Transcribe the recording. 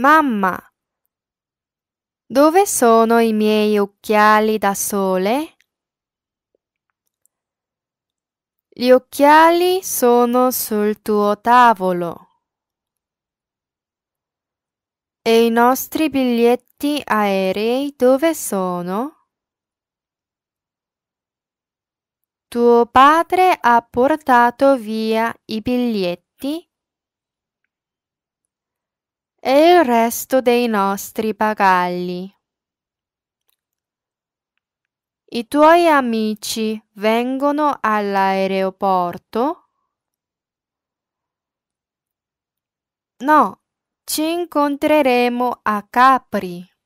Mamma, dove sono i miei occhiali da sole? Gli occhiali sono sul tuo tavolo. E i nostri biglietti aerei dove sono? Tuo padre ha portato via i biglietti e il resto dei nostri bagagli. I tuoi amici vengono all'aeroporto? No, ci incontreremo a Capri.